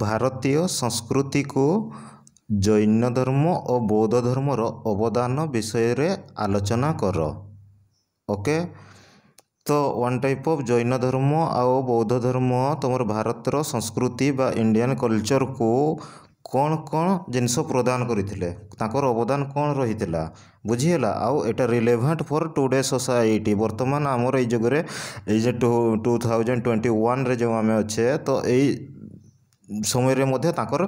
ଭାରତୀୟ ସଂସ୍କୃତିକୁ ଜୈନ ଧର୍ମ ଓ ବୌଦ୍ଧ ଧର୍ମର ଅବଦାନ ବିଷୟରେ ଆଲୋଚନା କର ଓକେ ତ ୱାନ୍ ଟାଇପ୍ ଅଫ୍ ଜୈନ ଧର୍ମ ଆଉ ବୌଦ୍ଧ ଧର୍ମ ତୁମର ଭାରତର ସଂସ୍କୃତି ବା ଇଣ୍ଡିଆନ୍ କଲଚର୍କୁ କ'ଣ କ'ଣ ଜିନିଷ ପ୍ରଦାନ କରିଥିଲେ ତାଙ୍କର ଅବଦାନ କ'ଣ ରହିଥିଲା ବୁଝିହେଲା ଆଉ ଏଇଟା relevant for today society ବର୍ତ୍ତମାନ ଆମର ଏଇ ଯୁଗରେ ଏଇ ଯେ ଟୁ ଟୁ ଥାଉଜେଣ୍ଡ ଟ୍ୱେଣ୍ଟି ୱାନ୍ରେ ଯେଉଁ ଆମେ ଅଛେ ତ ଏଇ ସମୟରେ ମଧ୍ୟ ତାଙ୍କର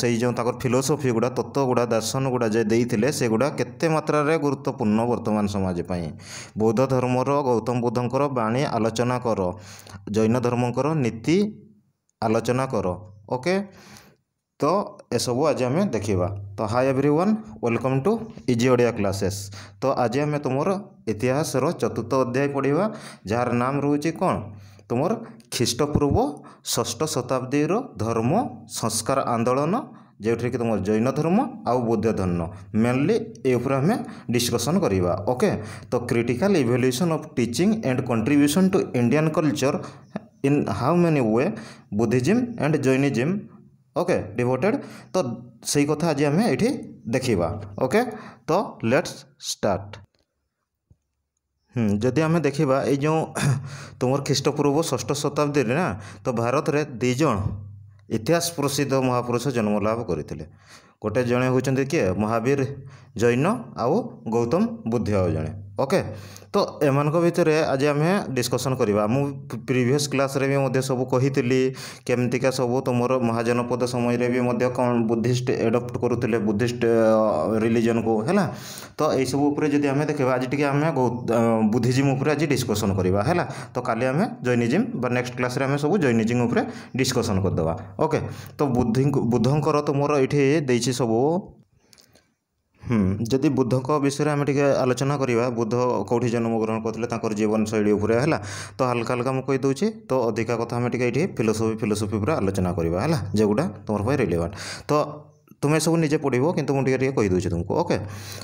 ସେଇ ଯେଉଁ ତାଙ୍କର ଫିଲୋସଫି ଗୁଡ଼ା ତତ୍ତ୍ୱ ଗୁଡ଼ା ଦର୍ଶନ ଗୁଡ଼ା ଯେ ଦେଇଥିଲେ ସେଗୁଡ଼ା କେତେ ମାତ୍ରାରେ ଗୁରୁତ୍ୱପୂର୍ଣ୍ଣ ବର୍ତ୍ତମାନ ସମାଜ ପାଇଁ ବୌଦ୍ଧ ଧର୍ମର ଗୌତମ ବୁଦ୍ଧଙ୍କର ବାଣୀ ଆଲୋଚନା କର ଜୈନ ଧର୍ମଙ୍କର ନୀତି ଆଲୋଚନା କର ଓକେ ତ ଏସବୁ ଆଜି ଆମେ ଦେଖିବା ତ hi everyone welcome to easy Odia classes ତ ଆଜି ଆମେ ତୁମର ଇତିହାସର ଚତୁର୍ଥ ଅଧ୍ୟାୟ ପଢ଼ିବା ଯାହାର ନାମ ରହୁଛି କ'ଣ ତୁମର ଖ୍ରୀଷ୍ଟପୂର୍ବ ଷଷ୍ଠ ଶତାବ୍ଦୀର ଧର୍ମ ସଂସ୍କାର ଆନ୍ଦୋଳନ ଯେଉଁଥିରେକି ତୁମର ଜୈନ ଧର୍ମ ଆଉ ବୌଦ୍ଧ ଧର୍ମ ମେନଲି ଏ ଉପରେ ଆମେ ଡିସ୍କସନ୍ କରିବା ଓକେ ତ critical evaluation of teaching and contribution to Indian culture in how many way Buddhism and Jainism okay devoted ତ ସେଇ କଥା ଆଜି ଆମେ ଏଠି ଦେଖିବା ଓକେ ତ ଲେଟ୍ସ ଷ୍ଟାର୍ଟ ଯଦି ଆମେ ଦେଖିବା ଏଇ ଯେଉଁ ତୁମର ଖ୍ରୀଷ୍ଟପୂର୍ବ ଷଷ୍ଠ ଶତାବ୍ଦୀରେ ନା ତ ଭାରତରେ ଦୁଇ ଜଣ ଇତିହାସ ପ୍ରସିଦ୍ଧ ମହାପୁରୁଷ ଜନ୍ମ ଲାଭ କରିଥିଲେ ଗୋଟେ ଜଣେ ହେଉଛନ୍ତି କିଏ ମହାବୀର ଜୈନ ଆଉ ଗୌତମ ବୁଦ୍ଧ ଆଉ ଜଣେ ଓକେ ତ ଏମାନଙ୍କ ଭିତରେ ଆଜି ଆମେ ଡିସ୍କସନ୍ କରିବା ମୁଁ ପ୍ରିଭିୟସ୍ କ୍ଲାସ୍ରେ ବି ମଧ୍ୟ ସବୁ କହିଥିଲି କେମିତିକା ସବୁ ତୁମର ମହାଜନପଦ ସମୟରେ ବି ମଧ୍ୟ କ'ଣ ବୁଦ୍ଧିଷ୍ଟ ଏଡ଼ପ୍ଟ କରୁଥିଲେ ବୁଦ୍ଧିଷ୍ଟ ରିଲିଜନ୍କୁ ହେଲା ତ ଏଇସବୁ ଉପରେ ଯଦି ଆମେ ଦେଖିବା ଆଜି ଟିକେ ଆମେ ବୁଦ୍ଧିଜିମ୍ ଉପରେ ଆଜି ଡିସ୍କସନ୍ କରିବା ହେଲା ତ କାଲି ଆମେ ଜୈନିଜିମ୍ ବା ନେକ୍ସଟ କ୍ଲାସ୍ରେ ଆମେ ସବୁ ଜୈନିଜିମ୍ ଉପରେ ଡିସ୍କସନ୍ କରିଦେବା ଓକେ ତ ବୁଦ୍ଧିଙ୍କୁ ବୁଦ୍ଧଙ୍କର ତୁମର ଏଇଠି ଦେଇଛି ଅଛି ସବୁ ଯଦି ବୁଦ୍ଧଙ୍କ ବିଷୟରେ ଆମେ ଟିକେ ଆଲୋଚନା କରିବା ବୁଦ୍ଧ କେଉଁଠି ଜନ୍ମଗ୍ରହଣ କରିଥିଲେ ତାଙ୍କର ଜୀବନଶୈଳୀ ଉପରେ ହେଲା ତ ହାଲକା ହାଲକା ମୁଁ କହିଦେଉଛି ତ ଅଧିକା କଥା ଆମେ ଟିକେ ଏଇଠି ଫିଲୋସଫି ଫିଲୋସଫି ଉପରେ ଆଲୋଚନା କରିବା ହେଲା ଯେଉଁଗୁଡ଼ା ତୁମର ପାଇଁ ରିଲେଭାଣ୍ଟ ତ ତୁମେ ସବୁ ନିଜେ ପଢ଼ିବ କିନ୍ତୁ ମୁଁ ଟିକେ ଟିକେ କହିଦେଉଛି ତୁମକୁ ଓକେ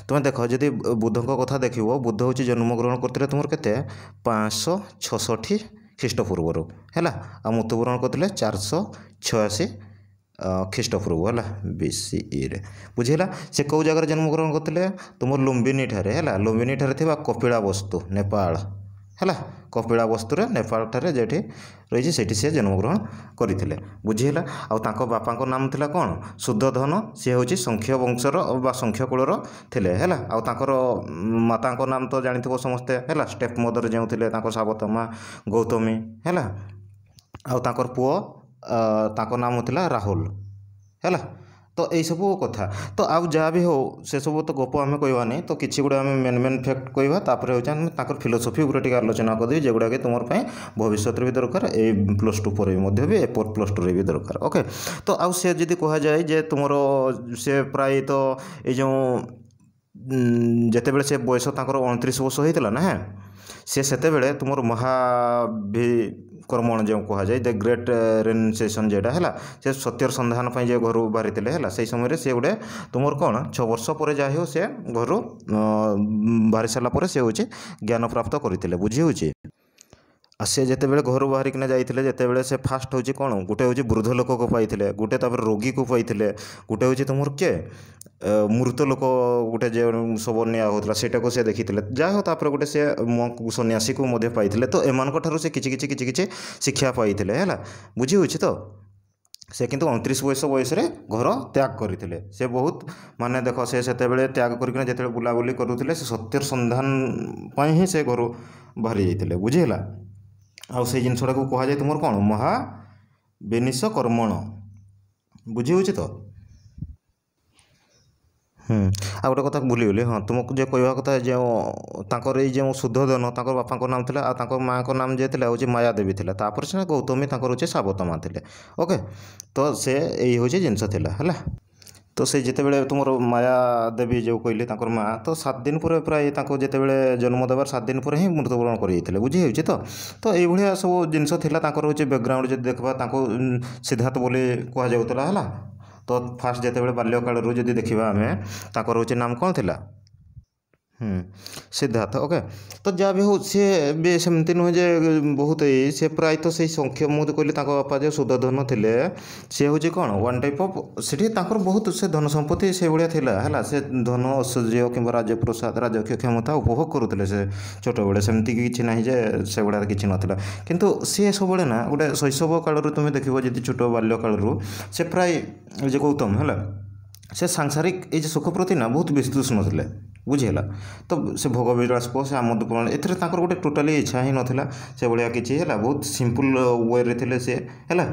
ତୁମେ ଦେଖ ଯଦି ବୁଦ୍ଧଙ୍କ କଥା ଦେଖିବ ବୁଦ୍ଧ ହେଉଛି ଜନ୍ମଗ୍ରହଣ କରିଥିଲେ ତୁମର କେତେ ପାଞ୍ଚଶହ ଛଅଷଠି ଖ୍ରୀଷ୍ଟପୂର୍ବରୁ ହେଲା ଆଉ ମୃତ୍ୟୁବରଣ କରିଥିଲେ ଚାରିଶହ ଛୟାଅଶୀ ଖ୍ରୀଷ୍ଟପୂର୍ବ ହେଲା ବିସିଇରେ ବୁଝିହେଲା ସେ କେଉଁ ଜାଗାରେ ଜନ୍ମଗ୍ରହଣ କରିଥିଲେ ତୁମ ଲୁମ୍ବିନୀଠାରେ ହେଲା ଲୁମ୍ବିନୀଠାରେ ଥିବା କପିଳା ବସ୍ତୁ ନେପାଳ ହେଲା କପିଳା ବସ୍ତୁରେ ନେପାଳଠାରେ ଯେଉଁଠି ରହିଛି ସେଇଠି ସେ ଜନ୍ମଗ୍ରହଣ କରିଥିଲେ ବୁଝିହେଲା ଆଉ ତାଙ୍କ ବାପାଙ୍କ ନାମ ଥିଲା କ'ଣ ଶୁଦ୍ଧଧନ ସିଏ ହେଉଛି ସଂଖ୍ୟ ବଂଶର ବା ସଂଖ୍ୟ କୁଳର ଥିଲେ ହେଲା ଆଉ ତାଙ୍କର ମାତାଙ୍କ ନାମ ତ ଜାଣିଥିବ ସମସ୍ତେ ହେଲା ଷ୍ଟେପ୍ ମଦର ଯେଉଁ ଥିଲେ ତାଙ୍କ ସାବତ ମା ଗୌତମୀ ହେଲା ଆଉ ତାଙ୍କର ପୁଅ ତାଙ୍କ ନାମ ଥିଲା ରାହୁଲ ହେଲା ତ ଏଇସବୁ କଥା ତ ଆଉ ଯାହା ବି ହେଉ ସେସବୁ ତ ଗପ ଆମେ କହିବାନି ତ କିଛି ଗୁଡ଼େ ଆମେ ମେନ୍ ମେନ୍ ଫ୍ୟାକ୍ଟ କହିବା ତାପରେ ହେଉଛି ଆମେ ତାଙ୍କର ଫିଲୋସଫି ଉପରେ ଟିକେ ଆଲୋଚନା କରିଦେବି ଯେଗୁଡ଼ାକି ତୁମର ପାଇଁ ଭବିଷ୍ୟତରେ ବି ଦରକାର ଏଇ ପ୍ଲସ୍ ଟୁ ପରେ ବି ମଧ୍ୟ ବି ଏପର ପ୍ଲସ୍ ଟୁରେ ବି ଦରକାର ଓକେ ତ ଆଉ ସେ ଯଦି କୁହାଯାଏ ଯେ ତୁମର ସେ ପ୍ରାୟତଃ ଏଇ ଯେଉଁ ଯେତେବେଳେ ସେ ବୟସ ତାଙ୍କର ଅଣତିରିଶ ବର୍ଷ ହେଇଥିଲା ନା ସେ ସେତେବେଳେ ତୁମର ମହାଭି କର୍ମଣ ଯେଉଁ କୁହାଯାଏ ଦ ଗ୍ରେଟ୍ ରେନୁନ୍ସିଏସନ୍ ଯେଉଁଟା ହେଲା ସେ ସତ୍ୟର ସନ୍ଧାନ ପାଇଁ ଯେ ଘରୁ ବାହାରିଥିଲେ ହେଲା ସେଇ ସମୟରେ ସେ ଗୋଟେ ତୁମର କ'ଣ ଛଅ ବର୍ଷ ପରେ ଯାହା ହେଉ ସେ ଘରୁ ବାହାରି ସାରିଲା ପରେ ସେ ହେଉଛି ଜ୍ଞାନ ପ୍ରାପ୍ତ କରିଥିଲେ ବୁଝି ହେଉଛି ସେ ଯେତେବେଳେ ଘରୁ ବାହାରିକିନା ଯାଇଥିଲେ ଯେତେବେଳେ ସେ ଫାଷ୍ଟ ହେଉଛି କ'ଣ ଗୋଟେ ହେଉଛି ବୃଦ୍ଧ ଲୋକକୁ ପାଇଥିଲେ ଗୋଟେ ତା'ପରେ ରୋଗୀକୁ ପାଇଥିଲେ ଗୋଟେ ହେଉଛି ତୁମର କିଏ ମୃତ ଲୋକ ଗୋଟେ ଯେ ଶବ ନିଆ ହେଉଥିଲା ସେଇଟାକୁ ସେ ଦେଖିଥିଲେ ଯାହା ହେଉ ତା'ପରେ ଗୋଟେ ସେ ସନ୍ୟାସୀକୁ ମଧ୍ୟ ପାଇଥିଲେ ତ ଏମାନଙ୍କ ଠାରୁ ସେ କିଛି କିଛି କିଛି କିଛି ଶିକ୍ଷା ପାଇଥିଲେ ହେଲା ବୁଝି ହେଉଛି ତ ସେ କିନ୍ତୁ ଅଣତିରିଶ ବର୍ଷ ବୟସରେ ଘର ତ୍ୟାଗ କରିଥିଲେ ସେ ବହୁତ ମାନେ ଦେଖ ସେ ସେତେବେଳେ ତ୍ୟାଗ କରିକିନା ଯେତେବେଳେ ବୁଲାବୁଲି କରୁଥିଲେ ସେ ସତ୍ୟର ସନ୍ଧାନ ପାଇଁ ହିଁ ସେ ଘରୁ ବାହାରି ଯାଇଥିଲେ ବୁଝିହେଲା ଆଉ ସେଇ ଜିନିଷଟାକୁ କୁହାଯାଏ ତୁମର କ'ଣ ମହା ବିନିଶ କର୍ମଣ ବୁଝି ହେଉଛି ତ ହୁଁ ଆଉ ଗୋଟେ କଥା ଭୁଲିଗଲି ହଁ ତୁମକୁ ଯେ କହିବା କଥା ଯେଉଁ ତାଙ୍କର ଏଇ ଯେଉଁ ଶୁଦ୍ଧୋଧନ ତାଙ୍କର ବାପାଙ୍କ ନାମ ଥିଲା ଆଉ ତାଙ୍କ ମାଆଙ୍କ ନାମ ଯିଏ ଥିଲା ହେଉଛି ମାୟାଦେବୀ ଥିଲା ତାପରେ ସିନା ଗୌତମୀ ତାଙ୍କର ହେଉଛି ସାବତ ଥିଲେ ଓକେ ତ ସେ ଏଇ ହେଉଛି ଜିନିଷ ଥିଲା ହେଲା তো ସେ ଯେତେବେଳେ ତୁମର ମାୟା ଦେବୀ ଯେଉଁ କହିଲେ ତାଙ୍କର ମାଆ ତ ସାତ ଦିନ ପରେ ପ୍ରାୟ ତାଙ୍କୁ ଯେତେବେଳେ ଜନ୍ମ ଦେବାର ସାତ ଦିନ ପରେ ହିଁ ମୃତ୍ୟୁବରଣ କରିଯାଇଥିଲେ ବୁଝି ହେଉଛି ତ ତ ଏଇଭଳିଆ ସବୁ ଜିନିଷ ଥିଲା ତାଙ୍କର ହେଉଛି ବ୍ୟାକ୍ଗ୍ରାଉଣ୍ଡ ଯଦି ଦେଖିବା ତାଙ୍କୁ ସିଦ୍ଧାର୍ଥ ବୋଲି କୁହାଯାଉଥିଲା ହେଲା ତ ଫାର୍ଷ୍ଟ ଯେତେବେଳେ ବାଲ୍ୟକାଳରୁ ଯଦି ଦେଖିବା ଆମେ ତାଙ୍କର ହେଉଛି ନାମ କ'ଣ ଥିଲା ସିଦ୍ଧାର୍ଥ ଓକେ ତ ଯାହା ବି ହଉ ସିଏ ବି ସେମିତି ନୁହେଁ ଯେ ବହୁତ ଏଇ ସେ ପ୍ରାୟତଃ ସେଇ ସଂଖ୍ୟା ମୁଁ କହିଲି ତାଙ୍କ ବାପା ଯେ ସୁଦଧନ ଥିଲେ ସେ ହେଉଛି କ'ଣ ୱାନ୍ ଟାଇପ୍ ଅଫ୍ ସେଠି ତାଙ୍କର ବହୁତ ସେ ଧନ ସମ୍ପତ୍ତି ସେଇଭଳିଆ ଥିଲା ହେଲା ସେ ଧନ ଐଶ୍ୱର୍ଯ୍ୟ କିମ୍ବା ରାଜ୍ୟପ୍ରସାଦ ରାଜକୀୟ କ୍ଷମତା ଉପଭୋଗ କରୁଥିଲେ ସେ ଛୋଟବେଳେ ସେମିତି କିଛି ନାହିଁ ଯେ ସେଗୁଡ଼ାକ କିଛି ନଥିଲା କିନ୍ତୁ ସିଏ ସବୁବେଳେ ନା ଗୋଟେ ଶୈଶବ କାଳରୁ ତୁମେ ଦେଖିବ ଯଦି ଛୋଟ ବାଲ୍ୟ କାଳରୁ ସେ ପ୍ରାୟ ଯେ ଗୌତମ ହେଲା ସେ ସାଂସାରିକ ଏଇ ଯେ ସୁଖ ପ୍ରତି ନା ବହୁତ ବିସ୍ତୃଷ୍ଣ ଥିଲେ ବୁଝିହେଲା ତ ସେ ଭୋଗବିର ରାସପ ସେ ଆମୋଦ ପୁରାଣ ଏଥିରେ ତାଙ୍କର ଗୋଟେ ଟୋଟାଲି ଇଚ୍ଛା ହିଁ ନଥିଲା ସେଭଳିଆ କିଛି ହେଲା ବହୁତ ସିମ୍ପୁଲ୍ ୱେରେ ଥିଲେ ସେ ହେଲା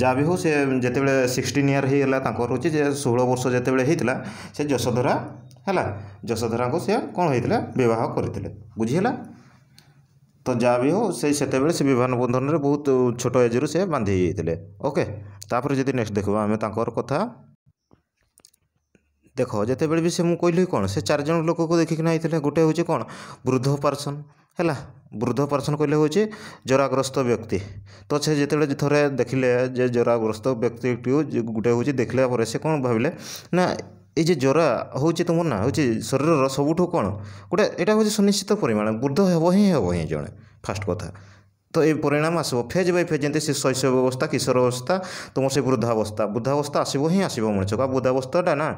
ଯାହା ବି ହେଉ ସେ ଯେତେବେଳେ ସିକ୍ସଟିନ୍ ଇୟର୍ ହେଇଗଲା ତାଙ୍କର ହେଉଛି ଯେ ଷୋହଳ ବର୍ଷ ଯେତେବେଳେ ହେଇଥିଲା ସେ ଯଶୋଧରା ହେଲା ଯଶୋଧରାଙ୍କୁ ସେ କ'ଣ ହେଇଥିଲା ବିବାହ କରିଥିଲେ ବୁଝିହେଲା ତ ଯାହା ବି ହେଉ ସେ ସେତେବେଳେ ସେ ବିବାହ ବନ୍ଧନରେ ବହୁତ ଛୋଟ ଏଜ୍ରୁ ସେ ବାନ୍ଧି ହେଇଯାଇଥିଲେ ଓକେ ତାପରେ ଯଦି ନେକ୍ସଟ ଦେଖିବା ଆମେ ତାଙ୍କର କଥା ଦେଖ ଯେତେବେଳେ ବି ସେ ମୁଁ କହିଲି କ'ଣ ସେ ଚାରି ଜଣ ଲୋକକୁ ଦେଖିକିନା ହେଇଥିଲେ ଗୋଟେ ହେଉଛି କ'ଣ ବୃଦ୍ଧ ପର୍ସନ୍ ହେଲା ବୃଦ୍ଧ ପର୍ସନ୍ କହିଲେ ହେଉଛି ଜରାଗ୍ରସ୍ତ ବ୍ୟକ୍ତି ତ ସେ ଯେତେବେଳେ ଥରେ ଦେଖିଲେ ଯେ ଜରାଗ୍ରସ୍ତ ବ୍ୟକ୍ତିଟି ଗୋଟେ ହେଉଛି ଦେଖିଲା ପରେ ସେ କ'ଣ ଭାବିଲେ ନା ଏଇ ଯେ ଜରା ହେଉଛି ତୁମର ନା ହେଉଛି ଶରୀରର ସବୁଠୁ କ'ଣ ଗୋଟେ ଏଇଟା ହେଉଛି ସୁନିଶ୍ଚିତ ପରିମାଣ ବୃଦ୍ଧ ହେବ ହିଁ ହେବ ହିଁ ଜଣେ ଫାଷ୍ଟ କଥା ତ এই ପରିଣାମ ଆସିବ ଫେଜ୍ ବାଇ ଫେଜ୍ ଯେମିତି ସେ ଶୈଶବ ଅବସ୍ଥା କିଶୋର ଅବସ୍ଥା ତୁମର ସେ ବୃଦ୍ଧାବସ୍ଥା ବୃଦ୍ଧାବସ୍ଥା ଆସିବ ହିଁ ଆସିବ ମଣିଷକୁ ଆଉ ବୃଦ୍ଧାବସ୍ଥାଟା ନା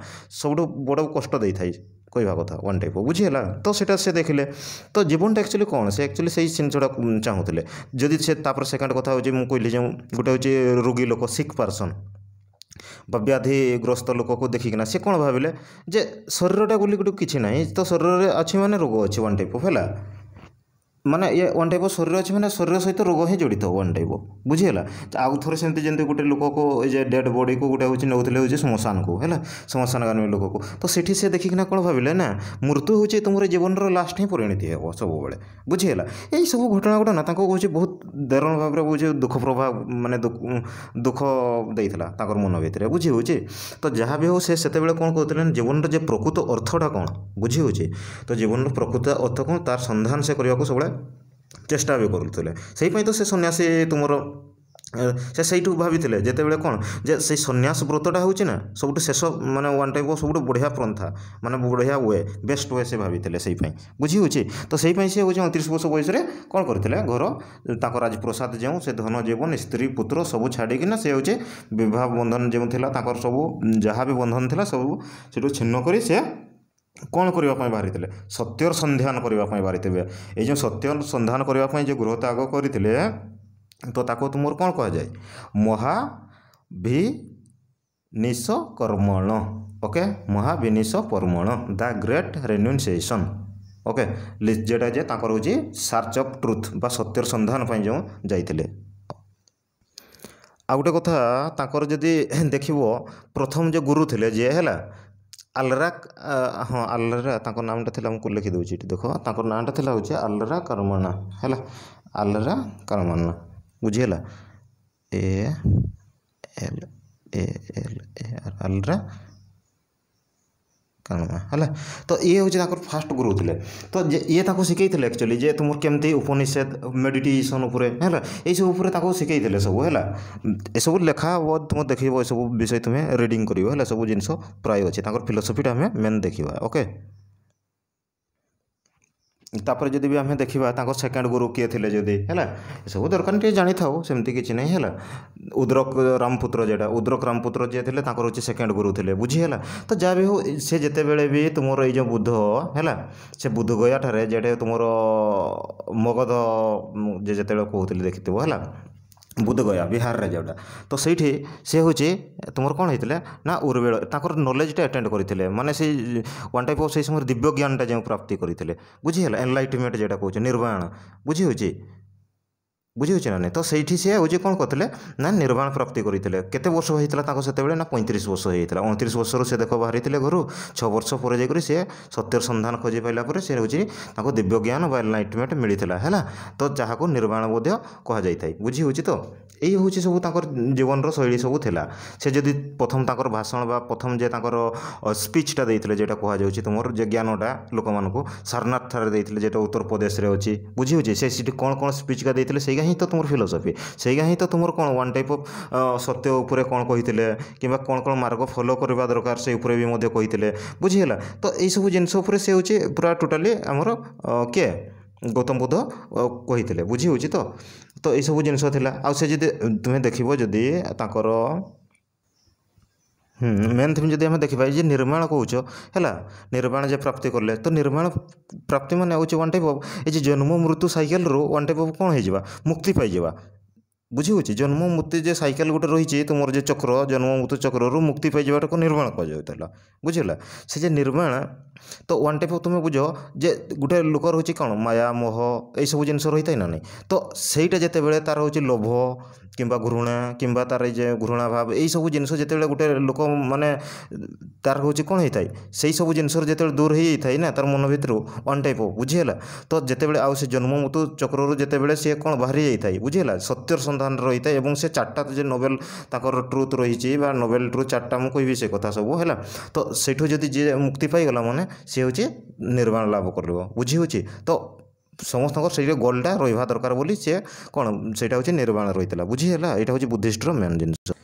ସବୁଠୁ ବଡ଼ କଷ୍ଟ ଦେଇଥାଏ କହିବା କଥା ୱାନ୍ ଟାଇପ୍ ବୁଝି ହେଲା ତ ସେଇଟା ସେ ଦେଖିଲେ ତ ଜୀବନଟା ଆକ୍ଚୁଆଲି କ'ଣ ସେ ଆକ୍ଚୁଆଲି ସେଇ ଜିନିଷଟା ଚାହୁଁଥିଲେ ଯଦି ସେ ତାପରେ ସେକେଣ୍ଡ କଥା ହେଉଛି ମୁଁ କହିଲି ଯେଉଁ ଗୋଟେ ହେଉଛି ରୋଗୀ ଲୋକ ସିକ୍ ପର୍ସନ୍ ବା ବ୍ୟାଧିଗ୍ରସ୍ତ ଲୋକକୁ ଦେଖିକିନା ସେ କ'ଣ ଭାବିଲେ ଯେ ଶରୀରଟା ବୋଲି ଗୋଟେ କିଛି ନାହିଁ ତ ଶରୀରରେ ଅଛି ମାନେ ରୋଗ ଅଛି ୱାନ୍ ଟାଇପ୍ ଅଫ୍ ହେଲା ମାନେ ଇଏ ୱାନ୍ ଟାଇପ୍ ଅଫ୍ ଶରୀର ଅଛି ମାନେ ଶରୀର ସହିତ ରୋଗ ହିଁ ଜଡ଼ିତ ୱାନ୍ ଟାଇପ୍ ଅଫ୍ ବୁଝିହେଲା ଆଉ ଥରେ ସେମିତି ଯେମିତି ଗୋଟେ ଲୋକକୁ ଏ ଯେ ଡେଡ଼୍ ବଡ଼ିକୁ ଗୋଟେ ହେଉଛି ନେଉଥିଲେ ହେଉଛି ଶ୍ମଶାନକୁ ହେଲା ଶ୍ମଶାନଗାମୀ ଲୋକକୁ ତ ସେଠି ସେ ଦେଖିକିନା କ'ଣ ଭାବିଲେ ନା ମୃତ୍ୟୁ ହେଉଛି ତୁମର ଜୀବନର ଲାଷ୍ଟ ହିଁ ପରିଣତି ହେବ ସବୁବେଳେ ବୁଝିହେଲା ଏଇସବୁ ଘଟଣା ଗୁଡ଼ା ନା ତାଙ୍କୁ ହେଉଛି ବହୁତ ଦାରୁଣ ଭାବରେ ହେଉଛି ଦୁଃଖ ପ୍ରଭାବ ମାନେ ଦୁଃଖ ଦେଇଥିଲା ତାଙ୍କର ମନ ଭିତରେ ବୁଝି ହେଉଛି ତ ଯାହା ବି ହେଉ ସେ ସେତେବେଳେ କ'ଣ କହୁଥିଲେ ନା ଜୀବନର ଯେ ପ୍ରକୃତ ଅର୍ଥଟା କ'ଣ ବୁଝି ହେଉଛି ତ ଜୀବନର ପ୍ରକୃତ ଅର୍ଥ କ'ଣ ତାର ସନ୍ଧାନ ସେ କରିବାକୁ ସବୁବେଳେ ଚେଷ୍ଟା ବି କରୁଥିଲେ ସେଇପାଇଁ ତ ସେ ସନ୍ନ୍ୟାସୀ ତୁମର ସେ ସେଇଠୁ ଭାବିଥିଲେ ଯେତେବେଳେ କ'ଣ ଯେ ସେଇ ସନ୍ନ୍ୟାସ ବ୍ରତଟା ହେଉଛି ନା ସବୁଠୁ ଶେଷ ମାନେ ୱାନ୍ ଟାଇପ୍ ଅଫ୍ ସବୁଠୁ ବଢ଼ିଆ ପନ୍ଥା ମାନେ ବଢ଼ିଆ ୱେ ବେଷ୍ଟ ୱେ ସେ ଭାବିଥିଲେ ସେଇପାଇଁ ବୁଝି ହେଉଛି ତ ସେଇପାଇଁ ସେ ହେଉଛି ଅଣତିରିଶ ବର୍ଷ ବୟସରେ କ'ଣ କରିଥିଲେ ଘର ତାଙ୍କ ରାଜପ୍ରସାଦ ଯେଉଁ ସେ ଧନ ଜୀବନ ସ୍ତ୍ରୀ ପୁତ୍ର ସବୁ ଛାଡ଼ିକିନା ସେ ହେଉଛି ବିବାହ ବନ୍ଧନ ଯେଉଁ ଥିଲା ତାଙ୍କର ସବୁ ଯାହା ବି ବନ୍ଧନ ଥିଲା ସବୁ ସେଠୁ ଛିନ୍ନ କରି ସେ କ'ଣ କରିବା ପାଇଁ ବାହାରିଥିଲେ ସତ୍ୟର ସନ୍ଧାନ କରିବା ପାଇଁ ବାହାରିଥିବେ ଏଇ ଯେଉଁ ସତ୍ୟ ସନ୍ଧାନ କରିବା ପାଇଁ ଯେଉଁ ଗୃହ ତ୍ୟାଗ କରିଥିଲେ ତ ତାକୁ ତୁମର କ'ଣ କୁହାଯାଏ Mahabhinishkraman okay Mahabhinishkraman the great renunciation okay ଯେଉଁଟା ଯେ ତାଙ୍କର ହେଉଛି ସର୍ଚ୍ଚ ଅଫ୍ ଟ୍ରୁଥ୍ ବା ସତ୍ୟର ସନ୍ଧାନ ପାଇଁ ଯେଉଁ ଯାଇଥିଲେ ଆଉ ଗୋଟେ କଥା ତାଙ୍କର ଯଦି ଦେଖିବ ପ୍ରଥମ ଯେ ଗୁରୁ ଥିଲେ ଯିଏ ହେଲା ଆଲରାକ୍ ହଁ ଆଲରା ତାଙ୍କ ନାମଟା ଥିଲା ମୁଁ ଲେଖିଦେଉଛି ଏଠି ଦେଖ ତାଙ୍କ ନାଁଟା ଥିଲା ହେଉଛି ଆଲରା କର୍ମଣା ହେଲା ଆଲରା କର୍ମଣା ବୁଝିହେଲା A L A L A ଆଲରା କାରଣ ହେଲା ତ ଇଏ ହେଉଛି ତାଙ୍କର ଫାଷ୍ଟ ଗୁରୁ ଥିଲେ ତ ଇଏ ତାକୁ ଶିଖେଇଥିଲେ ଆକ୍ଚୁଆଲି ଯେ ତୁମର କେମିତି ଉପନିଷେଦ ମେଡ଼ିଟେସନ୍ ଉପରେ ହେଲା ଏଇସବୁ ଉପରେ ତାକୁ ଶିଖେଇଥିଲେ ସବୁ ହେଲା ଏସବୁ ଲେଖା ତୁମେ ଦେଖିବ ଏସବୁ ବିଷୟ ତୁମେ ରିଡ଼ିଂ କରିବ ହେଲା ସବୁ ଜିନିଷ ପ୍ରାୟ ଅଛି ତାଙ୍କର ଫିଲୋସଫିଟା ଆମେ ମେନ୍ ଦେଖିବା ଓକେ ତାପରେ ଯଦି ବି ଆମେ ଦେଖିବା ତାଙ୍କ ସେକେଣ୍ଡ ଗୁରୁ କିଏ ଥିଲେ ଯଦି ହେଲା ଏସବୁ ଦରକାର ଟିକେ ଜାଣିଥାଉ ସେମିତି କିଛି ନାହିଁ ହେଲା ଉଦ୍ରକ ରାମପୁତ୍ର ଯେଉଁଟା ଉଦ୍ରକ ରାମପୁତ୍ର ଯିଏ ଥିଲେ ତାଙ୍କର ହେଉଛି ସେକେଣ୍ଡ ଗୁରୁ ଥିଲେ ବୁଝି ହେଲା ତ ଯାହା ବି ହେଉ ସେ ଯେତେବେଳେ ବି ତୁମର ଏଇ ଯେଉଁ ବୁଦ୍ଧ ହେଲା ସେ ବୁଦ୍ଧ ଗୟାଠାରେ ଯେଉଁଟା ତୁମର ମଗଧ ଯେ ଯେତେବେଳେ କହୁଥିଲି ଦେଖିଥିବ ହେଲା ବୁଦଗୟା ବିହାର ଯେଉଁଟା ତ ସେଇଠି ସେ ହେଉଛି ତୁମର କ'ଣ ହେଇଥିଲା ନା ଉର୍ବେଳ ତାଙ୍କର ନଲେଜଟା ଆଟେଣ୍ଡ କରିଥିଲେ ମାନେ ସେ ୱାନ୍ ଟାଇପ୍ ଅଫ୍ ସେଇ ସମୟରେ ଦିବ୍ୟ ଜ୍ଞାନଟା ଯେଉଁ ପ୍ରାପ୍ତି କରିଥିଲେ ବୁଝିହେଲା ଏନ୍ଲାଇଟମେଣ୍ଟ ଯେଉଁଟା କହୁଛେ ନିର୍ବାଣ ବୁଝି ହେଉଛି ବୁଝିହେଉଛି ନା ନାହିଁ ତ ସେଇଠି ସିଏ ହେଉଛି କ'ଣ କରିଥିଲେ ନା ନିର୍ବାଣ ପ୍ରାପ୍ତି କରିଥିଲେ କେତେ ବର୍ଷ ହୋଇଥିଲା ତାଙ୍କ ସେତେବେଳେ ନା ପଇଁତିରିଶ ବର୍ଷ ହୋଇଯାଇଥିଲା ଅଣତିରିଶ ବର୍ଷରୁ ସେ ଦେଖ ବାହାରିଥିଲେ ଘରୁ ଛଅ ବର୍ଷ ପରେ ଯାଇକରି ସିଏ ସତ୍ୟର ସନ୍ଧାନ ଖୋଜି ପାଇଲା ପରେ ସେ ହେଉଛି ତାଙ୍କୁ ଦିବ୍ୟ ଜ୍ଞାନ ବା ଏନ୍ଲାଇଟମେଣ୍ଟ ମିଳିଥିଲା ହେଲା ତ ଯାହାକୁ ନିର୍ବାଣ ବୋଧ କୁହାଯାଇଥାଏ ବୁଝି ହେଉଛି ତ ଏଇ ହେଉଛି ସବୁ ତାଙ୍କର ଜୀବନର ଶୈଳୀ ସବୁ ଥିଲା ସେ ଯଦି ପ୍ରଥମ ତାଙ୍କର ଭାଷଣ ବା ପ୍ରଥମ ଯେ ତାଙ୍କର ସ୍ପିଚ୍ଟା ଦେଇଥିଲେ ଯେଉଁଟା କୁହାଯାଉଛି ତୁମର ଯେ ଜ୍ଞାନଟା ଲୋକମାନଙ୍କୁ ସାରନାଥଠାରେ ଦେଇଥିଲେ ଯେଉଁଟା ଉତ୍ତରପ୍ରଦେଶରେ ଅଛି ବୁଝି ହେଉଛି ସେ ସେଠି କ'ଣ କ'ଣ ସ୍ପିଚ୍ଟା ଦେଇଥିଲେ ସେଇଟା ହିଁ ତ ତୁମର ଫିଲୋସଫି ସେଇଆ ହିଁ ତ ତୁମର କ'ଣ ୱାନ୍ ଟାଇପ୍ ଅଫ୍ ସତ୍ୟ ଉପରେ କ'ଣ କହିଥିଲେ କିମ୍ବା କ'ଣ କ'ଣ ମାର୍ଗ ଫଲୋ କରିବା ଦରକାର ସେ ଉପରେ ବି ମଧ୍ୟ କହିଥିଲେ ବୁଝିହେଲା ତ ଏଇସବୁ ଜିନିଷ ଉପରେ ସେ ହେଉଛି ପୁରା ଟୋଟାଲି ଆମର କିଏ ଗୌତମ ବୁଦ୍ଧ କହିଥିଲେ ବୁଝି ହେଉଛି ତ ତ ଏଇସବୁ ଜିନିଷ ଥିଲା ଆଉ ସେ ଯଦି ତୁମେ ଦେଖିବ ଯଦି ତାଙ୍କର ମେନ୍ ଥିମ୍ ଯଦି ଆମେ ଦେଖିବା ଯେ ନିର୍ମାଣ କହୁଛ ହେଲା ନିର୍ମାଣ ଯେ ପ୍ରାପ୍ତି କଲେ ତ ନିର୍ମାଣ ପ୍ରାପ୍ତି ମାନେ ହେଉଛି ୱାନ୍ ଟାଇପ୍ ଅଫ୍ ଏ ଯେ ଜନ୍ମ ମୃତ୍ୟୁ ସାଇକେଲରୁ ୱାନ୍ ଟାଇପ୍ ଅଫ୍ କ'ଣ ହେଇଯିବା ମୁକ୍ତି ପାଇଯିବା ବୁଝିହେଉଛି ଜନ୍ମ ମୁକ୍ତି ଯେ ସାଇକେଲ ଗୋଟେ ରହିଛି ତୁମର ଯେ ଚକ୍ର ଜନ୍ମ ମୃତ୍ୟୁ ଚକ୍ରରୁ ମୁକ୍ତି ପାଇଯିବାଟାକୁ ନିର୍ମାଣ କୁହାଯାଉଥିଲା ବୁଝିଲା ସେ ଯେ ନିର୍ମାଣ ତ ୱାନ୍ ଟାଇପ୍ ଅଫ୍ ତୁମେ ବୁଝ ଯେ ଗୋଟେ ଲୋକର ହେଉଛି କ'ଣ ମାୟା ମୋହ ଏଇସବୁ ଜିନିଷ ରହିଥାଏ ନା ନାହିଁ ତ ସେଇଟା ଯେତେବେଳେ ତା'ର ହେଉଛି ଲୋଭ କିମ୍ବା ଘୃଣା କିମ୍ବା ତା'ର ଏଇ ଯେ ଘୃଣା ଭାବ ଏଇସବୁ ଜିନିଷ ଯେତେବେଳେ ଗୋଟେ ଲୋକ ମାନେ ତା'ର ହେଉଛି କ'ଣ ହେଇଥାଏ ସେଇ ସବୁ ଜିନିଷରୁ ଯେତେବେଳେ ଦୂର ହେଇଯାଇଥାଏ ନା ତା'ର ମନ ଭିତରୁ ୱାନ୍ ଟାଇପ୍ ଅଫ୍ ବୁଝିହେଲା ତ ଯେତେବେଳେ ଆଉ ସେ ଜନ୍ମ ମୃତ୍ୟୁ ଚକ୍ରରୁ ଯେତେବେଳେ ସିଏ କ'ଣ ବାହାରି ଯାଇଥାଏ ବୁଝିହେଲା ସତ୍ୟର ସନ୍ଧାନରେ ରହିଥାଏ ଏବଂ ସେ ଚାରିଟା ଯେ ନୋବେଲ ତାଙ୍କର ଟ୍ରୁଥ୍ ରହିଛି ବା ନୋବେଲ ଟ୍ରୁଥ୍ ଚାରିଟା ମୁଁ କହିବି ସେ କଥା ସବୁ ହେଲା ତ ସେଇଠୁ ଯଦି ଯିଏ ମୁକ୍ତି ପାଇଗଲା ମାନେ সে ହେଉଛି ନିର୍ବାଣ ଲାଭ କରିବ ବୁଝି ହେଉଛି ତ ସମସ୍ତଙ୍କର ସେଇ ଗୋଲ୍ଟା ରହିବା ଦରକାର ବୋଲି ସେ କ'ଣ ସେଇଟା ହେଉଛି ନିର୍ବାଣ ରହିଥିଲା ବୁଝି ହେଲା ଏଇଟା ହେଉଛି ବୁଦ୍ଧିଷ୍ଟର ମେନ୍ ଜିନିଷ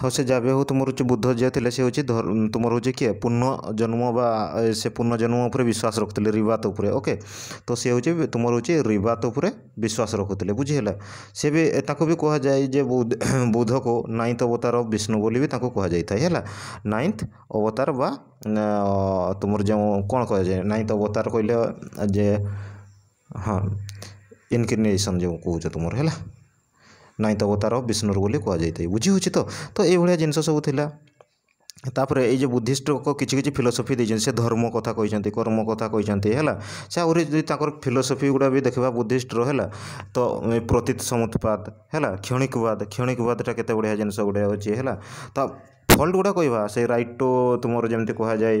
हाँ से जहाँ भी हूँ तुम बुद्ध जी से हूँ तुम हूँ किए पुण्य जन्म बा से पुण्य जन्म उपरे विश्वास रखुले रिवात उपरे ओके तो सी हूँ तुम हूँ रिवात उपर विश्वास रखुले बुझीला से भी भी कह जाए जे बुद्ध बुद्ध को नाइन्थ अवतार विष्णु बोली भी कह जाए नाइन्थ अवतार बा तुम जो कौन कह जाए नाइन्थ अवतार कहले जे हाँ इनक्रिनेसन जो कौ तुम है ନାହିଁ ତ ଅବତାର ବିଷ୍ଣୁର ବୋଲି କୁହାଯାଇଥାଏ ବୁଝିହେଉଛି ତ ତ ଏଇଭଳିଆ ଜିନିଷ ସବୁ ଥିଲା ତାପରେ ଏଇ ଯେଉଁ ବୁଦ୍ଧିଷ୍ଟଙ୍କ କିଛି କିଛି ଫିଲୋସଫି ଦେଇଛନ୍ତି ସେ ଧର୍ମ କଥା କହିଛନ୍ତି କର୍ମ କଥା କହିଛନ୍ତି ହେଲା ସେ ଆହୁରି ଯଦି ତାଙ୍କର ଫିଲୋସଫି ଗୁଡ଼ା ବି ଦେଖିବା ବୁଦ୍ଧିଷ୍ଟର ହେଲା ତ ପ୍ରତୀତ ସମୁତ୍ପାଦ ହେଲା କ୍ଷଣିକବାଦ କ୍ଷଣିକବାଦଟା କେତେ ବଢ଼ିଆ ଜିନିଷ ଗୋଟେ ଅଛି ହେଲା ତ ଫଲ୍ଟ ଗୁଡ଼ା କହିବା ସେ ରାଇଟ୍ ଟୁ ତୁମର ଯେମିତି କୁହାଯାଏ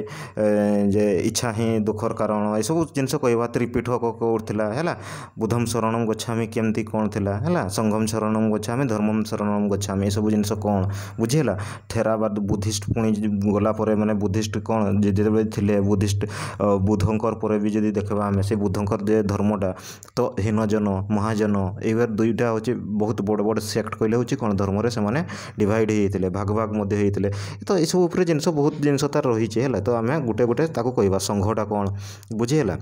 ଯେ ଇଚ୍ଛା ହିଁ ଦୁଃଖର କାରଣ ଏସବୁ ଜିନିଷ କହିବା ତ୍ରିପୀଠ କେଉଁଠି ଥିଲା ହେଲା ବୁଦ୍ଧମ ଶରଣମ ଗଛାମି କେମିତି କ'ଣ ଥିଲା ହେଲା ସଂଘମ ଶରଣମ ଗଛାମି ଧର୍ମମ ଶରଣମ ଗଛାମି ଏସବୁ ଜିନିଷ କ'ଣ ବୁଝି ହେଲା ଥେରାବାଦ ବୁଦ୍ଧିଷ୍ଟ ପୁଣି ଗଲା ପରେ ମାନେ ବୁଦ୍ଧିଷ୍ଟ କ'ଣ ଯେତେବେଳେ ଥିଲେ ବୁଦ୍ଧିଷ୍ଟ ବୁଦ୍ଧଙ୍କର ପରେ ବି ଯଦି ଦେଖିବା ଆମେ ସେ ବୁଦ୍ଧଙ୍କର ଯେ ଧର୍ମଟା ତ ହୀନଜନ ମହାଜନ ଏଇଭଳି ଦୁଇଟା ହେଉଛି ବହୁତ ବଡ଼ ବଡ଼ ସେକ୍ଟ କହିଲେ ହେଉଛି କ'ଣ ଧର୍ମରେ ସେମାନେ ଡିଭାଇଡ଼ ହେଇଯାଇଥିଲେ ଭାଗ ଭାଗ ମଧ୍ୟ ହେଇଥିଲେ କରିଥିଲେ ତ ଏସବୁ ଉପରେ ଜିନିଷ ବହୁତ ଜିନିଷ ତା'ର ରହିଛି ହେଲା ତ ଆମେ ଗୋଟେ ଗୋଟେ ତାକୁ କହିବା ସଂଘଟା କ'ଣ ବୁଝି ହେଲା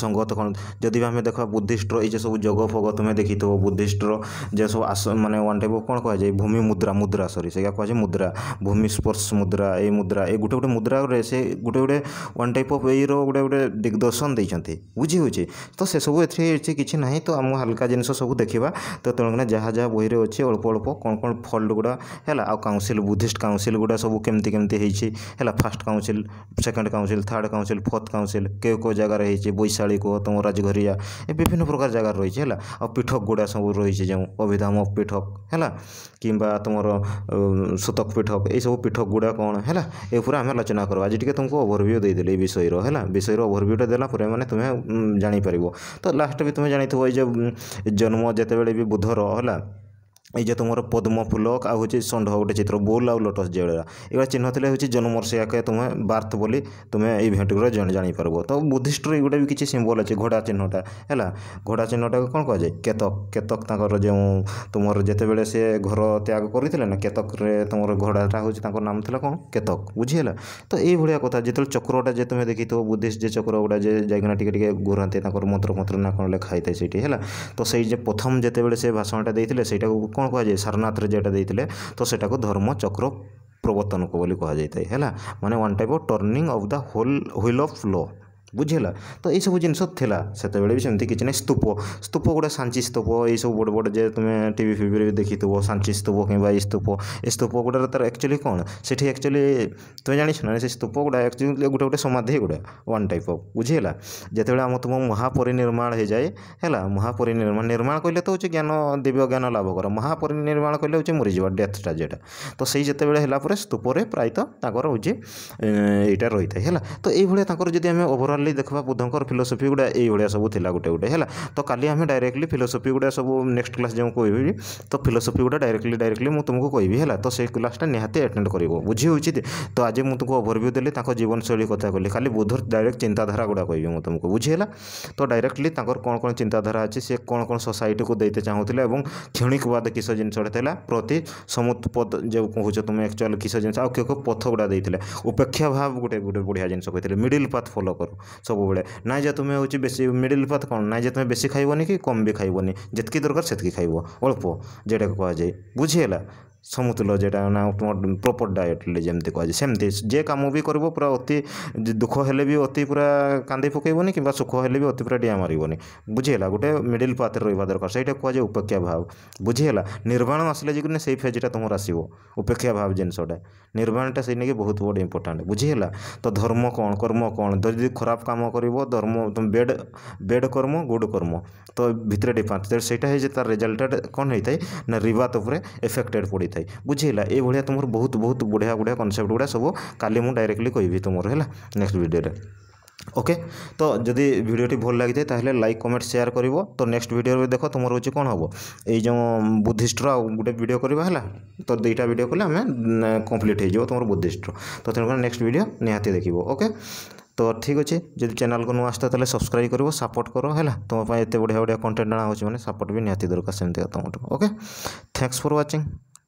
ସଙ୍ଗତ କ'ଣ ଯଦି ବି ଆମେ ଦେଖିବା ବୁଦ୍ଧିଷ୍ଟର ଏଇ ଯେ ସବୁ ଯୋଗ ଫୋଗ ତୁମେ ଦେଖିଥିବ ବୁଦ୍ଧିଷ୍ଟର ଯେ ସବୁ ଆସ ମାନେ ୱାନ୍ ଟାଇପ୍ କ'ଣ କୁହାଯାଏ ଭୂମି ମୁଦ୍ରା ମୁଦ୍ରା ସରି ସେଇଟା କୁହାଯାଏ ମୁଦ୍ରା ଭୂମି ସ୍ପର୍ଶ ମୁଦ୍ରା ଏଇ ମୁଦ୍ରା ଏ ଗୋଟେ ଗୋଟେ ମୁଦ୍ରାରେ ସେ ଗୋଟେ ଗୋଟେ ୱାନ୍ ଟାଇପ୍ ଅଫ୍ ଏଇର ଗୋଟେ ଗୋଟେ ଦିଗ୍ଦର୍ଶନ ଦେଇଛନ୍ତି ବୁଝି ହେଉଛି ତ ସେସବୁ ଏଥିରେ ଅଛି କିଛି ନାହିଁ ତ ଆମ ହାଲକା ଜିନିଷ ସବୁ ଦେଖିବା ତ ତେଣୁକିନା ଯାହା ଯାହା ବହିରେ ଅଛି ଅଳ୍ପ ଅଳ୍ପ କ'ଣ କ'ଣ ଫଲ୍ଟ ଗୁଡ଼ା ହେଲା ଆଉ କାଉନସିଲ୍ ବୁଦ୍ଧିଷ୍ଟ କାଉନସିଲ୍ ଗୁଡ଼ା ସବୁ କେମିତି କେମିତି ହେଇଛି ହେଲା first council second council third council fourth council କେଉଁ କେଉଁ ଜାଗାରେ ହେଇଛି রয়েছে বৈশালীক তোমার রাজঘরিয়া বিভিন্ন প্রকার জায়গা রয়েছে হল আর পিঠক গুড়া সব রয়েছে যে অভিধাম পিঠক হল কিংবা তোমার সুতক পিঠক এইসব পিঠক গুড়া কোণ হল এ উপরে আমি আলোচনা করবো আজ টিকি তোমাকে ওভরভিউ দিয়েদেলি এই বিষয়ের হল বিষয়ের ওভরভিউটা দেলা পরে মানে তুমি জাঁপার তো লাস্ট বি তুমি জাঁথ এই যে জন্ম যেতবে বি বুধর হল এই যে তোমার পদ্ম ফুল আউ হচ্ছে ষণ্ঢ গোটে চিত্র বোল আউ লটস যেগুলা এগুলো চিহ্ন থাকলে হচ্ছে জন্মর্ষিয়াকে তুমি বার্থ বলে তুমি এই ভেটগুলো জাঁপারব তো বুদ্ধিষ্টর এগুলো বি কিছু সিম্বল আছে ঘোড়া চিহ্নটা হল ঘোড়া চিহ্নটাকে কোণ কুযায় কেতক কেতক তাঁর যে তোমার যেতবে সে ঘর ত্যাগ করে না কেতকরে তোমার ঘোড়াটা হচ্ছে তাঁর নাম লা কোণ কেতক বুঝিগেল তো এইভাবে কথা যেত চক্রটা যে তুমি দেখিথো বুদ্ধিষ্ট যে চক্রগুলা যে যাইকিনা টিকে টিকে ঘুরাতে তাঁর মন্ত্র মন্ত্র না কোণ লেখা হয়ে থাকে সেটি হল তো সেই যে প্রথম যেতবে সে ভাষণটা দিয়ে সেইটা কোণ କ'ଣ କୁହାଯାଏ ସାରନାଥରେ ଯେଉଁଟା ଦେଇଥିଲେ ତ ସେଟାକୁ ଧର୍ମଚକ୍ର ପ୍ରବର୍ତ୍ତନକ ବୋଲି କୁହାଯାଇଥାଏ ହେଲା ମାନେ one type of turning of the whole wheel of law ବୁଝିହେଲା ତ ଏଇସବୁ ଜିନିଷ ଥିଲା ସେତେବେଳେ ବି ସେମିତି କିଛି ନାହିଁ ସ୍ତୂପ ସ୍ତୂପ ଗୋଟେ ସାଞ୍ଚି ସ୍ତୂପ ଏଇସବୁ ବଡ଼ ବଡ଼ ଯେ ତୁମେ ଟି ଭି ଫିଭିରେ ବି ଦେଖିଥିବ ସାଞ୍ଚି ସ୍ତୂପ କିମ୍ବା ଏଇ ସ୍ତୂପ ଏ ସ୍ତୂପ ଗୁଡ଼ାର ତା'ର ଆକ୍ଚୁଆଲି କ'ଣ ସେଠି ଆକ୍ଚୁଆଲି ତୁମେ ଜାଣିଛ ନା ସେ ସ୍ତୂପ ଗୁଡ଼ା ଆକ୍ଚୁଆଲି ଗୋଟେ ଗୋଟେ ସମାଧି ଗୁଡ଼ା ୱାନ୍ ଟାଇପ୍ ଅଫ୍ ବୁଝିହେଲା ଯେତେବେଳେ ଆମ ତୁମ ମହାପରିନିର୍ମାଣ ହେଇଯାଏ ହେଲା ମହାପରିନିର୍ମାଣ ନିର୍ମାଣ କହିଲେ ତ ହେଉଛି ଜ୍ଞାନ ଦିବ୍ୟ ଜ୍ଞାନ ଲାଭ କର ମହାପରିନିର୍ମାଣ କହିଲେ ହେଉଛି ମରିଯିବା ଡେଥ୍ଟା ଯେଉଁଟା ତ ସେଇ ଯେତେବେଳେ ହେଲା ପରେ ସ୍ତୂପରେ ପ୍ରାୟତଃ ତାଙ୍କର ହେଉଛି ଏଇଟା ରହିଥାଏ ହେଲା ତ ଏଇଭଳିଆ ତାଙ୍କର ଯଦି ଆମେ ଓଭରଅଲ୍ ଟୋଟାଲି ଦେଖିବା ବୁଦ୍ଧଙ୍କର ଫିଲୋସଫି ଗୁଡ଼ା ଏଇଭଳିଆ ସବୁ ଥିଲା ଗୋଟେ ଗୋଟେ ହେଲା ତ କାଲି ଆମେ ଡାଇରେକ୍ଟଲି ଫିଲୋସଫି ଗୁଡ଼ା ସବୁ ନେକ୍ସଟ କ୍ଲାସ୍ ଯେଉଁ କହିବି ତ ଫିଲୋସଫି ଗୁଡ଼ା ଡାଇରେକ୍ଟଲି ଡାଇରେକ୍ଟଲି ମୁଁ ତୁମକୁ କହିବି ହେଲା ତ ସେଇ କ୍ଲାସ୍ଟା ନିହାତି ଆଟେଣ୍ଡ କରିବ ବୁଝି ହେଉଛି ତ ଆଜି ମୁଁ ତୁମକୁ ଓଭରଭ୍ୟୁ ଦେଲି ତାଙ୍କ ଜୀବନଶୈଳୀ କଥା କହିଲି ଖାଲି ବୁଦ୍ଧର ଡାଇରେକ୍ଟ ଚିନ୍ତାଧାରା ଗୁଡ଼ା କହିବି ମୁଁ ତୁମକୁ ବୁଝି ହେଲା ତ ଡାଇରେକ୍ଟଲି ତାଙ୍କର କ'ଣ କ'ଣ ଚିନ୍ତାଧାରା ଅଛି ସେ କ'ଣ କ'ଣ ସୋସାଇଟିକୁ ଦେଇତେ ଚାହୁଁଥିଲେ ଏବଂ କ୍ଷଣିକବାଦ କିସ ଜିନିଷଟା ଥିଲା ପ୍ରତି ସମୁତ୍ପଦ ଯେଉଁ କହୁଛ ତୁମେ ଆକ୍ଚୁଆଲି କିସ ଜିନିଷ ଆଉ କେଉଁ କେଉଁ ପଥ ଗୁଡ଼ା ଦେଇଥିଲେ ଉପେକ୍ଷା ଭାବ ଗୋଟେ ଗୋଟେ ବଢ଼ିଆ ଜିନିଷ କହିଥିଲେ ମିଡ଼ିଲ୍ ପାଥ୍ ଫଲୋ କର सब ना जे तुम्हें हूँ बेस मिडिल पाथ कौन ना जे तुम्हें बेसी खाबन कि कम भी खाबन जितकी दरकार से खाब अल्प जेटा कह जाए बुझीगला ସମତୁଲ ଯେଉଁଟା ନା ପ୍ରପର୍ ଡାଏଟ୍ରେ ଯେମିତି କୁହାଯାଏ ସେମିତି ଯେ କାମ ବି କରିବ ପୁରା ଅତି ଦୁଃଖ ହେଲେ ବି ଅତି ପୁରା କାନ୍ଦି ପକାଇବନି କିମ୍ବା ସୁଖ ହେଲେ ବି ଅତି ପୁରା ଡିଆଁ ମାରିବନି ବୁଝିହେଲା ଗୋଟେ ମିଡ଼ିଲ୍ ପାଥରେ ରହିବା ଦରକାର ସେଇଟା କୁହାଯାଏ ଉପେକ୍ଷା ଭାବ ବୁଝିହେଲା ନିର୍ବାଣ ଆସିଲେ ଯେ ସେଇ ଫେଜ୍ଟା ତୁମର ଆସିବ ଉପେକ୍ଷା ଭାବ ଜିନିଷଟା ନିର୍ବାଣଟା ସେଇ ନେଇକି ବହୁତ ବଡ଼ ଇମ୍ପୋର୍ଟାଣ୍ଟ ବୁଝିହେଲା ତ ଧର୍ମ କ'ଣ କର୍ମ କ'ଣ ଯଦି ଖରାପ କାମ କରିବ ଧର୍ମ ତୁମ ବେଡ୍ ବେଡ୍ କର୍ମ ଗୁଡ଼ କର୍ମ ତ ଭିତରେ ଡିଫାନ୍ସ ସେଇଟା ହେଇଛି ତାର ରେଜଲ୍ଟଟା କ'ଣ ହେଇଥାଏ ନା ରିବାତ ଉପରେ ଏଫେକ୍ଟେଡ଼ ପଡ଼ିଥାଏ ହୋଇଥାଏ ବୁଝିହେଲା ଏଇଭଳିଆ ତୁମର ବହୁତ ବହୁତ ବଢ଼ିଆ ବଢ଼ିଆ କନସେପ୍ଟ ଗୁଡ଼ା ସବୁ କାଲି ମୁଁ ଡାଇରେକ୍ଟଲି କହିବି ତୁମର ହେଲା ନେକ୍ସଟ ଭିଡ଼ିଓରେ ওকে তো যদি ভিডিওটি ভাল লাগি যায় তাহলে লাইক কমেন্ট সেয়ার করব তো নেক্সট ভিডিওরে দেখো তোমার হচ্ছে কোণ হব এই যে বুদ্ধিষ্টর গোটে ভিডিও করা হল তো দুইটা ভিডিও কলে আমি কমপ্লিট হয়ে যাব তোমার বুদ্ধিষ্টর তো তেমনি নেক্সট ভিডিও নিহতি দেখব ওকে তো ঠিক আছে যদি চ্যানেলকে নু আসতে তাহলে সবসক্রাইব করব সাপোর্ট করো হল তোমার এত বড়িয়া বড়িয়া কন্টেন্ট আনা হচ্ছে মানে সাপোর্ট বি নিহতি দরকার সেমতি তোমার okay thanks for watching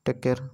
Take care.